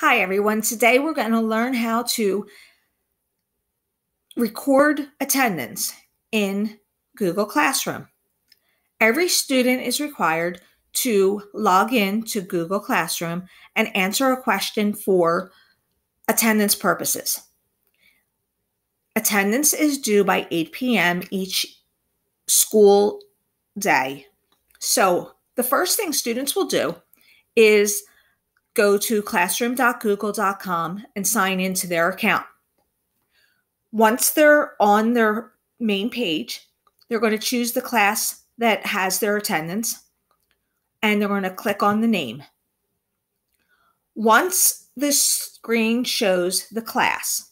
Hi everyone, today we're going to learn how to record attendance in Google Classroom. Every student is required to log in to Google Classroom and answer a question for attendance purposes. Attendance is due by 8 p.m. each school day. So the first thing students will do is go to classroom.google.com and sign into their account. Once they're on their main page, they're going to choose the class that has their attendance and they're going to click on the name. Once this screen shows the class,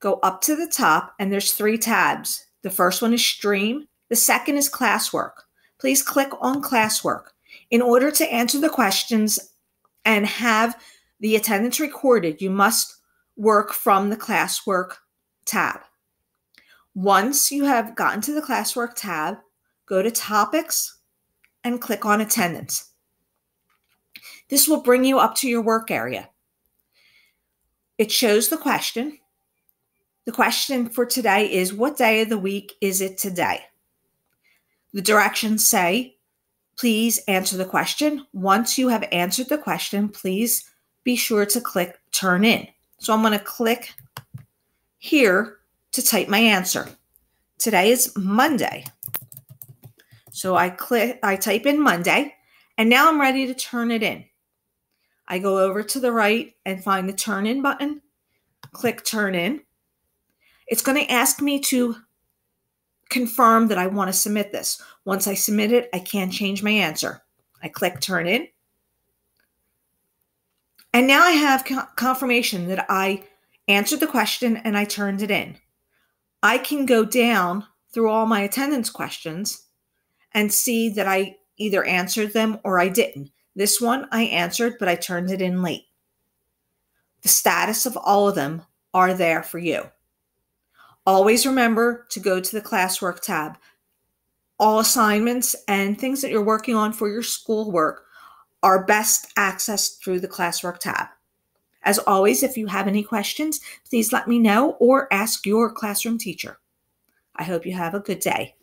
go up to the top and there's three tabs. The first one is stream, the second is classwork. Please click on classwork. In order to answer the questions and have the attendance recorded, you must work from the classwork tab. Once you have gotten to the classwork tab, go to topics and click on attendance. This will bring you up to your work area. It shows the question. The question for today is What day of the week is it today? The directions say please answer the question. Once you have answered the question, please be sure to click turn in. So I'm going to click here to type my answer. Today is Monday. So I click I type in Monday and now I'm ready to turn it in. I go over to the right and find the turn in button, click turn in. It's going to ask me to confirm that I want to submit this. Once I submit it, I can change my answer. I click turn in. And now I have confirmation that I answered the question and I turned it in. I can go down through all my attendance questions and see that I either answered them or I didn't. This one I answered, but I turned it in late. The status of all of them are there for you. Always remember to go to the classwork tab. All assignments and things that you're working on for your schoolwork are best accessed through the classwork tab. As always, if you have any questions, please let me know or ask your classroom teacher. I hope you have a good day.